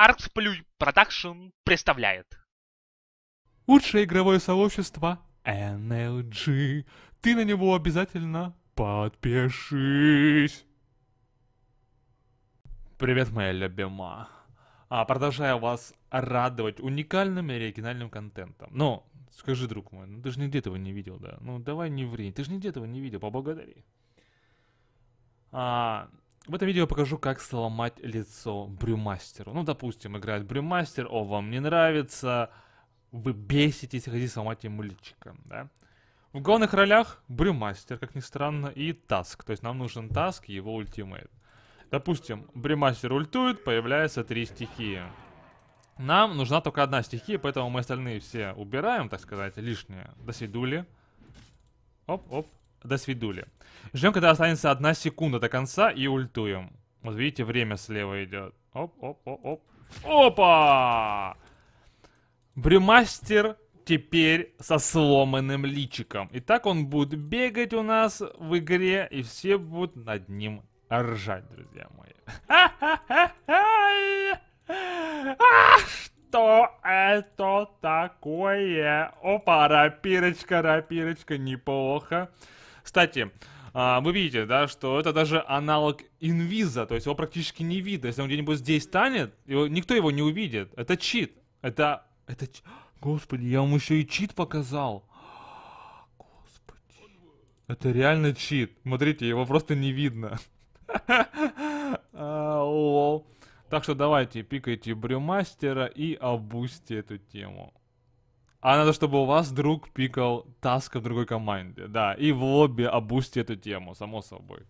Artsplay Production представляет. Лучшее игровое сообщество NLG. Ты на него обязательно подпишись. Привет, моя любима. А, продолжаю вас радовать уникальным и оригинальным контентом. Но, скажи, друг мой, ну ты же нигде этого не видел, да? Ну давай не ври, ты же нигде этого не видел, поблагодари. А, в этом видео я покажу, как сломать лицо брюмастеру. Ну, допустим, играет брюмастер, о, вам не нравится, вы беситесь, хотите сломать ему личико, да? В главных ролях брюмастер, как ни странно, и таск. То есть нам нужен таск и его ультимейт. Допустим, брюмастер ультует, появляется три стихии. Нам нужна только одна стихия, поэтому мы остальные все убираем, так сказать, лишнее. Досидули. Оп-оп до свидули. Ждем, когда останется одна секунда до конца и ультуем. Вот видите, время слева идет. Оп, оп, оп, оп. Опа! Брюмастер теперь со сломанным личиком. И так он будет бегать у нас в игре, и все будут над ним ржать, друзья мои. А что это такое? Опа, рапирочка, рапирочка, неплохо. Кстати, а, вы видите, да, что это даже аналог инвиза, то есть его практически не видно. Если он где-нибудь здесь станет, его, никто его не увидит. Это чит. Это... это Господи, я вам еще и чит показал. Господи. Это реально чит. Смотрите, его просто не видно. А, так что давайте, пикайте брюмастера и обусьте эту тему. А надо, чтобы у вас друг пикал таска в другой команде. Да, и в лобби обусти эту тему, само собой.